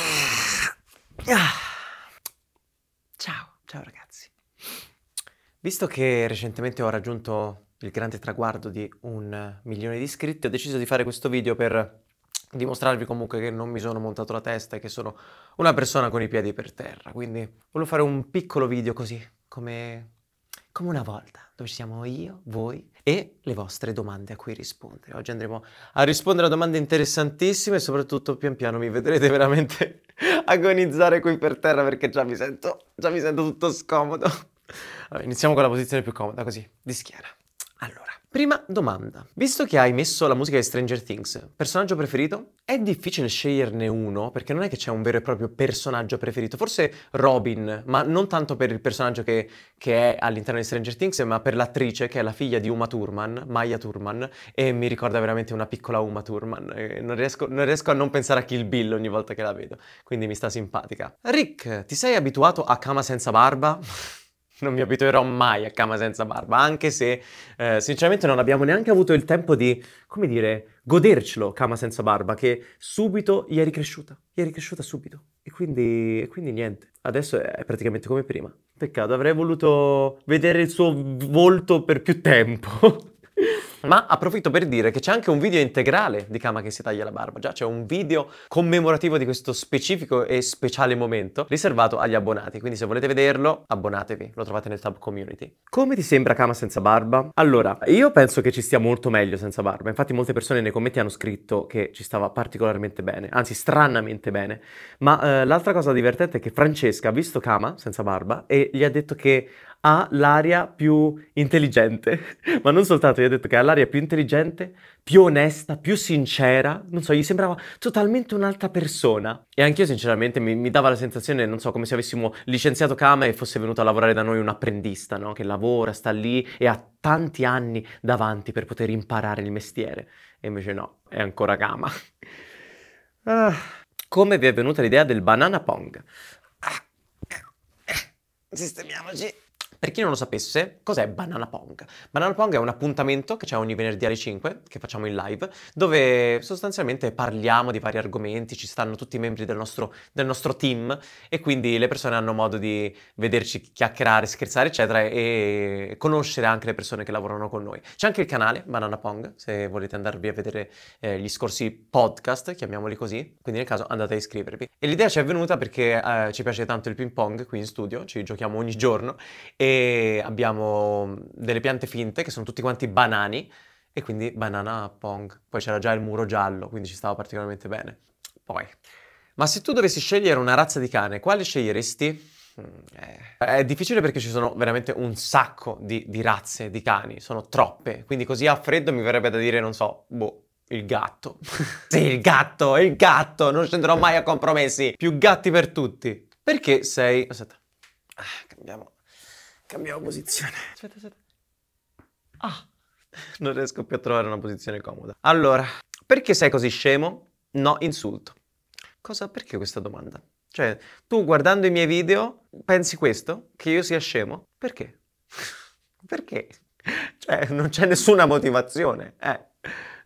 Ah. Ah. Ciao, ciao ragazzi. Visto che recentemente ho raggiunto il grande traguardo di un milione di iscritti, ho deciso di fare questo video per dimostrarvi comunque che non mi sono montato la testa e che sono una persona con i piedi per terra. Quindi volevo fare un piccolo video così, come, come una volta, dove ci siamo io, voi e le vostre domande a cui rispondere. Oggi andremo a rispondere a domande interessantissime e soprattutto pian piano mi vedrete veramente agonizzare qui per terra perché già mi sento, già mi sento tutto scomodo. Allora, iniziamo con la posizione più comoda così, di schiena. Allora. Prima domanda. Visto che hai messo la musica di Stranger Things, personaggio preferito? È difficile sceglierne uno perché non è che c'è un vero e proprio personaggio preferito, forse Robin, ma non tanto per il personaggio che, che è all'interno di Stranger Things, ma per l'attrice che è la figlia di Uma Thurman, Maya Thurman, e mi ricorda veramente una piccola Uma Thurman. Non riesco, non riesco a non pensare a Kill Bill ogni volta che la vedo, quindi mi sta simpatica. Rick, ti sei abituato a Kama senza barba? non mi abituerò mai a cama senza barba, anche se eh, sinceramente non abbiamo neanche avuto il tempo di, come dire, godercelo cama senza barba, che subito gli è ricresciuta, gli è ricresciuta subito. E quindi, e quindi niente, adesso è praticamente come prima. Peccato, avrei voluto vedere il suo volto per più tempo. Ma approfitto per dire che c'è anche un video integrale di Kama che si taglia la barba, già c'è un video commemorativo di questo specifico e speciale momento riservato agli abbonati, quindi se volete vederlo abbonatevi, lo trovate nel tab community. Come ti sembra Kama senza barba? Allora, io penso che ci stia molto meglio senza barba, infatti molte persone nei commenti hanno scritto che ci stava particolarmente bene, anzi stranamente bene, ma eh, l'altra cosa divertente è che Francesca ha visto Kama senza barba e gli ha detto che ha l'aria più intelligente, ma non soltanto, gli ho detto che ha l'aria più intelligente, più onesta, più sincera, non so, gli sembrava totalmente un'altra persona. E anch'io sinceramente mi, mi, dava la sensazione, non so, come se avessimo licenziato Kama e fosse venuto a lavorare da noi un apprendista, no? Che lavora, sta lì e ha tanti anni davanti per poter imparare il mestiere. E invece no, è ancora Kama. ah. Come vi è venuta l'idea del banana pong? Ah, eh, eh, sistemiamoci. Per chi non lo sapesse, cos'è Banana Pong? Banana Pong è un appuntamento che c'è ogni venerdì alle 5, che facciamo in live, dove sostanzialmente parliamo di vari argomenti, ci stanno tutti i membri del nostro, del nostro team e quindi le persone hanno modo di vederci chiacchierare, scherzare, eccetera, e conoscere anche le persone che lavorano con noi. C'è anche il canale Banana Pong, se volete andarvi a vedere eh, gli scorsi podcast, chiamiamoli così, quindi nel caso andate a iscrivervi. E l'idea ci è venuta perché eh, ci piace tanto il ping pong qui in studio, ci giochiamo ogni giorno e e abbiamo delle piante finte che sono tutti quanti banani e quindi banana pong. Poi c'era già il muro giallo, quindi ci stava particolarmente bene. Poi, ma se tu dovessi scegliere una razza di cane, quale sceglieresti? Mm, eh, è difficile perché ci sono veramente un sacco di, di razze di cani, sono troppe, quindi così a freddo mi verrebbe da dire, non so, boh, il gatto. sì, il gatto, il gatto, non scenderò mai a compromessi. Più gatti per tutti. Perché sei... Aspetta. Ah, cambiamo Cambiamo posizione. Aspetta, aspetta. Ah! Non riesco più a trovare una posizione comoda. Allora, perché sei così scemo? No, insulto. Cosa, perché questa domanda? Cioè, tu guardando i miei video pensi questo? Che io sia scemo? Perché? perché? Cioè, non c'è nessuna motivazione, eh.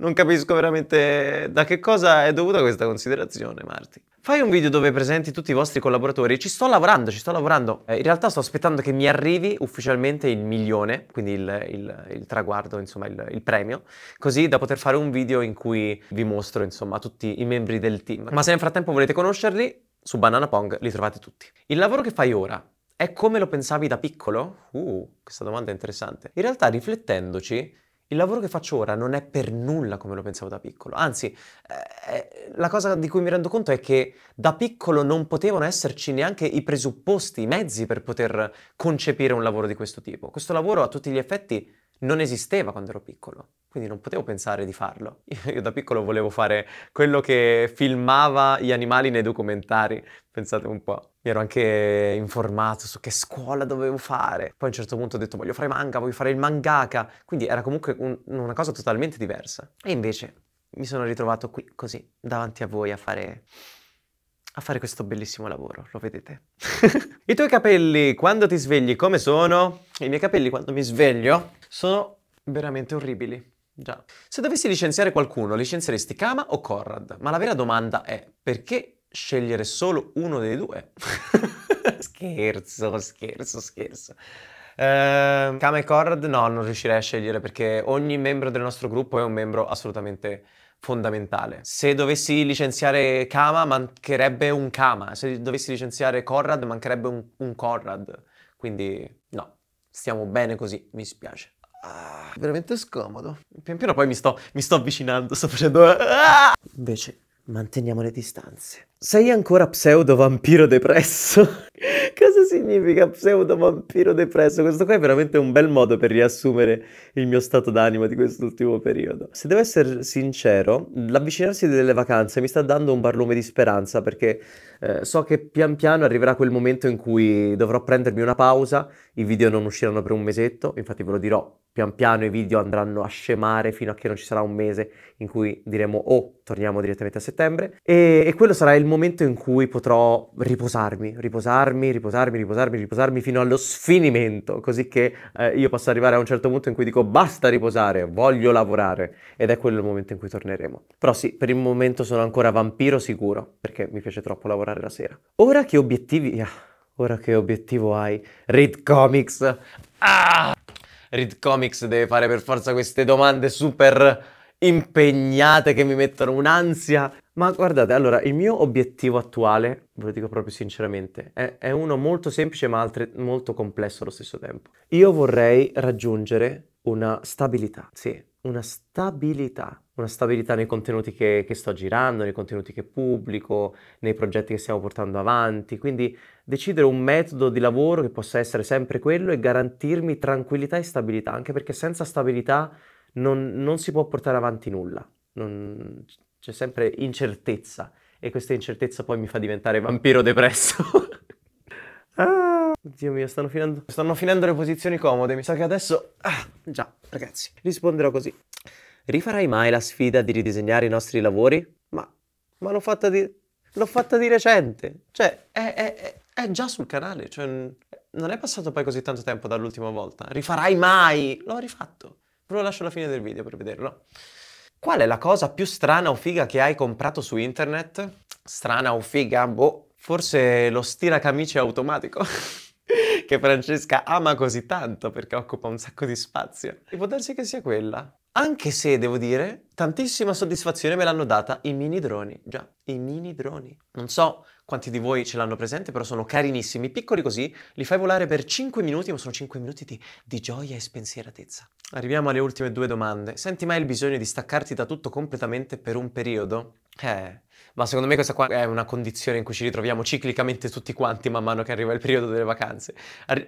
Non capisco veramente da che cosa è dovuta questa considerazione, Marti. Fai un video dove presenti tutti i vostri collaboratori. Ci sto lavorando, ci sto lavorando. Eh, in realtà sto aspettando che mi arrivi ufficialmente il milione, quindi il, il, il traguardo, insomma, il, il, premio, così da poter fare un video in cui vi mostro, insomma, tutti i membri del team. Ma se nel frattempo volete conoscerli, su Banana Pong li trovate tutti. Il lavoro che fai ora è come lo pensavi da piccolo? Uh, questa domanda è interessante. In realtà, riflettendoci, il lavoro che faccio ora non è per nulla come lo pensavo da piccolo, anzi eh, eh, la cosa di cui mi rendo conto è che da piccolo non potevano esserci neanche i presupposti, i mezzi per poter concepire un lavoro di questo tipo. Questo lavoro a tutti gli effetti non esisteva quando ero piccolo, quindi non potevo pensare di farlo. Io da piccolo volevo fare quello che filmava gli animali nei documentari, pensate un po' mi ero anche informato su che scuola dovevo fare. Poi a un certo punto ho detto voglio fare manga, voglio fare il mangaka, quindi era comunque un, una cosa totalmente diversa. E invece mi sono ritrovato qui così, davanti a voi a fare a fare questo bellissimo lavoro, lo vedete? I tuoi capelli quando ti svegli come sono? I miei capelli quando mi sveglio sono veramente orribili. Già. Se dovessi licenziare qualcuno, licenzieresti Kama o Corrad? Ma la vera domanda è perché scegliere solo uno dei due. scherzo, scherzo, scherzo. Uh, ehm, Kama e Conrad no, non riuscirei a scegliere perché ogni membro del nostro gruppo è un membro assolutamente fondamentale. Se dovessi licenziare Kama mancherebbe un Kama, se dovessi licenziare Conrad mancherebbe un, un Conrad, quindi no, stiamo bene così, mi spiace. Ah, veramente scomodo. Pian piano poi mi sto, mi sto avvicinando, sto facendo... Ah! Invece Manteniamo le distanze. Sei ancora pseudo vampiro depresso? Cosa significa pseudo vampiro depresso? Questo qua è veramente un bel modo per riassumere il mio stato d'animo di quest'ultimo periodo. Se devo essere sincero, l'avvicinarsi delle vacanze mi sta dando un barlume di speranza perché eh, so che pian piano arriverà quel momento in cui dovrò prendermi una pausa i video non usciranno per un mesetto, infatti ve lo dirò, pian piano i video andranno a scemare fino a che non ci sarà un mese in cui diremo oh, torniamo direttamente a settembre e, e quello sarà il momento in cui potrò riposarmi, riposarmi, riposarmi, riposarmi, riposarmi fino allo sfinimento, così che eh, io possa arrivare a un certo punto in cui dico basta riposare, voglio lavorare ed è quello il momento in cui torneremo. Però sì, per il momento sono ancora vampiro sicuro perché mi piace troppo lavorare la sera. Ora che obiettivi... Ah, Ora che obiettivo hai? Read comics! Ah! Read comics deve fare per forza queste domande super impegnate che mi mettono un'ansia. Ma guardate, allora, il mio obiettivo attuale, ve lo dico proprio sinceramente, è, è uno molto semplice ma altre, molto complesso allo stesso tempo. Io vorrei raggiungere una stabilità, sì, una stabilità, una stabilità nei contenuti che, che, sto girando, nei contenuti che pubblico, nei progetti che stiamo portando avanti, quindi decidere un metodo di lavoro che possa essere sempre quello e garantirmi tranquillità e stabilità, anche perché senza stabilità non, non si può portare avanti nulla, non, c'è sempre incertezza e questa incertezza poi mi fa diventare vampiro depresso. ah. Oddio mio, stanno finendo, stanno finendo le posizioni comode, mi sa che adesso... Ah, già, ragazzi, risponderò così. Rifarai mai la sfida di ridisegnare i nostri lavori? Ma, ma l'ho fatta di... l'ho fatta di recente. Cioè, è, è, è già sul canale, cioè... Non è passato poi così tanto tempo dall'ultima volta. Rifarai mai? L'ho rifatto. Ve lo lascio alla fine del video per vederlo. Qual è la cosa più strana o figa che hai comprato su internet? Strana o figa? Boh, forse lo stira stiracamici automatico. che Francesca ama così tanto perché occupa un sacco di spazio. E può darsi che sia quella. Anche se, devo dire, tantissima soddisfazione me l'hanno data i mini droni. Già, i mini droni. Non so quanti di voi ce l'hanno presente, però sono carinissimi, piccoli così, li fai volare per 5 minuti, ma sono 5 minuti di, di gioia e spensieratezza. Arriviamo alle ultime due domande. Senti mai il bisogno di staccarti da tutto completamente per un periodo? Eh, ma secondo me questa qua è una condizione in cui ci ritroviamo ciclicamente tutti quanti man mano che arriva il periodo delle vacanze.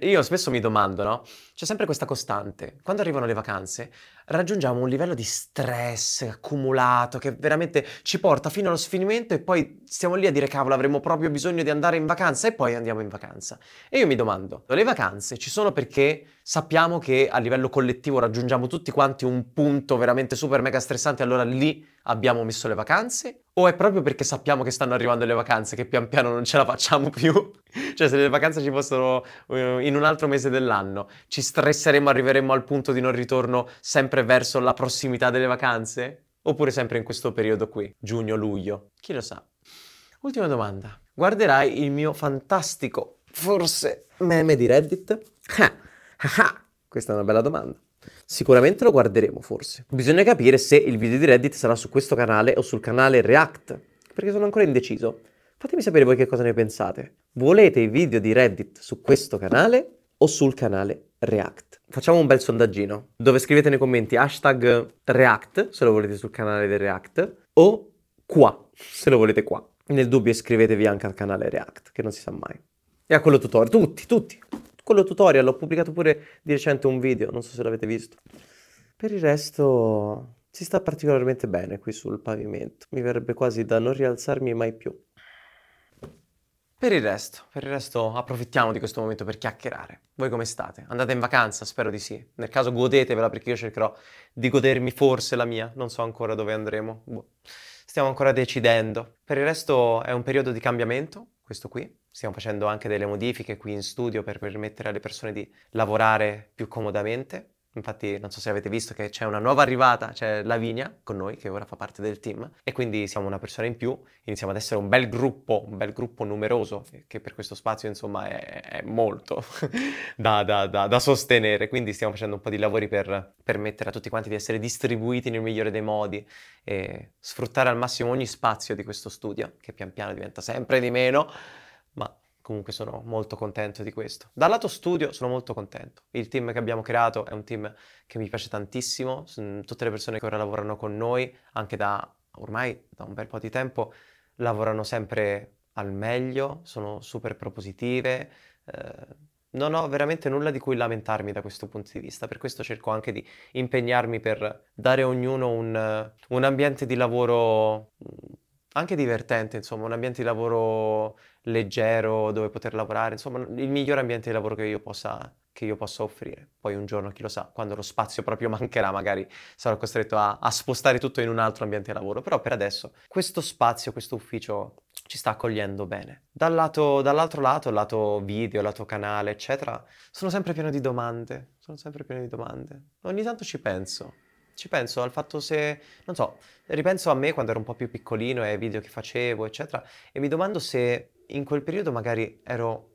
Io spesso mi domando, no? C'è sempre questa costante. Quando arrivano le vacanze raggiungiamo un livello di stress accumulato che veramente ci porta fino allo sfinimento e poi stiamo lì a dire cavolo avremo proprio bisogno di andare in vacanza e poi andiamo in vacanza. E io mi domando, le vacanze ci sono perché sappiamo che a livello collettivo raggiungiamo tutti quanti un punto veramente super mega stressante e allora lì abbiamo messo le vacanze? O è proprio perché sappiamo che stanno arrivando le vacanze che pian piano non ce la facciamo più? cioè se le vacanze ci fossero eh, in un altro mese dell'anno, ci stresseremmo, arriveremmo al punto di non ritorno sempre verso la prossimità delle vacanze? Oppure sempre in questo periodo qui, giugno-luglio? Chi lo sa? Ultima domanda. Guarderai il mio fantastico, forse, meme di Reddit? Ah, ah, ah. Questa è una bella domanda. Sicuramente lo guarderemo forse. Bisogna capire se il video di Reddit sarà su questo canale o sul canale React, perché sono ancora indeciso. Fatemi sapere voi che cosa ne pensate. Volete i video di Reddit su questo canale o sul canale React? Facciamo un bel sondaggino dove scrivete nei commenti hashtag React se lo volete sul canale del React o qua se lo volete qua. Nel dubbio iscrivetevi anche al canale React che non si sa mai. E a quello tutorial, tutti, tutti quello tutorial, ho pubblicato pure di recente un video, non so se l'avete visto. Per il resto si sta particolarmente bene qui sul pavimento, mi verrebbe quasi da non rialzarmi mai più. Per il resto, per il resto approfittiamo di questo momento per chiacchierare. Voi come state? Andate in vacanza? Spero di sì. Nel caso godetevela perché io cercherò di godermi forse la mia, non so ancora dove andremo. Boh. Stiamo ancora decidendo. Per il resto è un periodo di cambiamento, questo qui. Stiamo facendo anche delle modifiche qui in studio per permettere alle persone di lavorare più comodamente. Infatti, non so se avete visto che c'è una nuova arrivata, c'è Lavinia con noi, che ora fa parte del team, e quindi siamo una persona in più, iniziamo ad essere un bel gruppo, un bel gruppo numeroso, che per questo spazio, insomma, è, è molto da, da, da, da, sostenere. Quindi stiamo facendo un po' di lavori per permettere a tutti quanti di essere distribuiti nel migliore dei modi e sfruttare al massimo ogni spazio di questo studio, che pian piano diventa sempre di meno comunque sono molto contento di questo. Dal lato studio sono molto contento. Il team che abbiamo creato è un team che mi piace tantissimo, tutte le persone che ora lavorano con noi, anche da ormai da un bel po' di tempo, lavorano sempre al meglio, sono super propositive. Eh, non ho veramente nulla di cui lamentarmi da questo punto di vista, per questo cerco anche di impegnarmi per dare a ognuno un, un ambiente di lavoro mm, anche divertente, insomma, un ambiente di lavoro leggero dove poter lavorare, insomma, il miglior ambiente di lavoro che io possa, che io possa offrire. Poi un giorno, chi lo sa, quando lo spazio proprio mancherà, magari sarò costretto a, a spostare tutto in un altro ambiente di lavoro, però per adesso questo spazio, questo ufficio ci sta accogliendo bene. Dal lato, dall'altro lato, lato video, lato canale, eccetera, sono sempre pieno di domande, sono sempre pieno di domande. Ogni tanto ci penso, ci penso al fatto se, non so, ripenso a me quando ero un po' più piccolino e ai video che facevo, eccetera, e mi domando se in quel periodo magari ero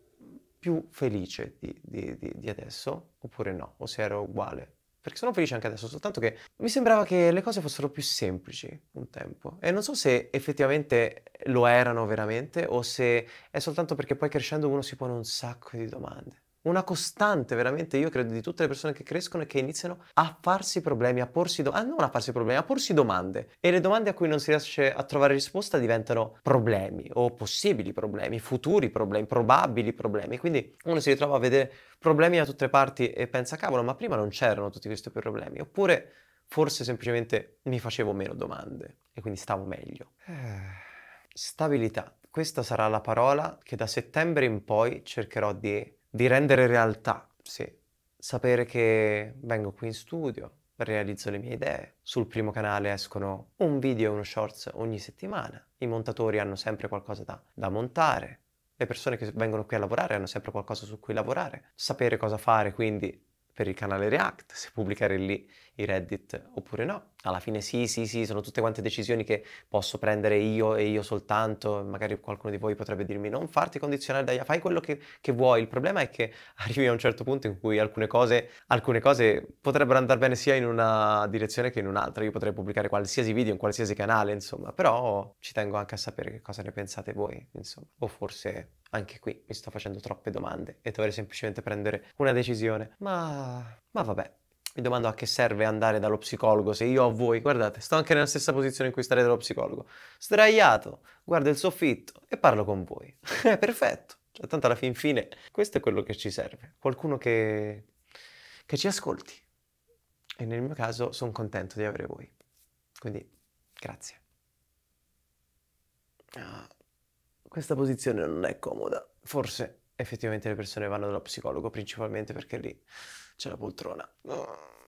più felice di, di, di, di adesso oppure no, o se ero uguale. Perché sono felice anche adesso, soltanto che mi sembrava che le cose fossero più semplici un tempo. E non so se effettivamente lo erano veramente o se è soltanto perché poi crescendo uno si pone un sacco di domande una costante veramente, io credo, di tutte le persone che crescono e che iniziano a farsi problemi, a porsi domande, ah, non a farsi problemi, a porsi domande. E le domande a cui non si riesce a trovare risposta diventano problemi o possibili problemi, futuri problemi, probabili problemi. Quindi uno si ritrova a vedere problemi da tutte le parti e pensa, cavolo, ma prima non c'erano tutti questi problemi. Oppure forse semplicemente mi facevo meno domande e quindi stavo meglio. Eh. Stabilità. Questa sarà la parola che da settembre in poi cercherò di di rendere realtà, sì. Sapere che vengo qui in studio, realizzo le mie idee. Sul primo canale escono un video e uno shorts ogni settimana. I montatori hanno sempre qualcosa da, da, montare. Le persone che vengono qui a lavorare hanno sempre qualcosa su cui lavorare. Sapere cosa fare quindi per il canale React, se pubblicare lì i Reddit oppure no. Alla fine sì, sì, sì, sono tutte quante decisioni che posso prendere io e io soltanto, magari qualcuno di voi potrebbe dirmi non farti condizionare dai, fai quello che, che vuoi, il problema è che arrivi a un certo punto in cui alcune cose, alcune cose potrebbero andare bene sia in una direzione che in un'altra, io potrei pubblicare qualsiasi video in qualsiasi canale, insomma, però ci tengo anche a sapere che cosa ne pensate voi, insomma, o forse anche qui mi sto facendo troppe domande e dovrei semplicemente prendere una decisione. Ma, ma vabbè, mi domando a che serve andare dallo psicologo se io a voi, guardate, sto anche nella stessa posizione in cui starei dallo psicologo. Sdraiato, guardo il soffitto e parlo con voi. È eh, perfetto. Cioè, tanto alla fin fine questo è quello che ci serve. Qualcuno che, che ci ascolti. E nel mio caso sono contento di avere voi. Quindi, grazie. Ah questa posizione non è comoda. Forse effettivamente le persone vanno dallo psicologo principalmente perché lì c'è la poltrona.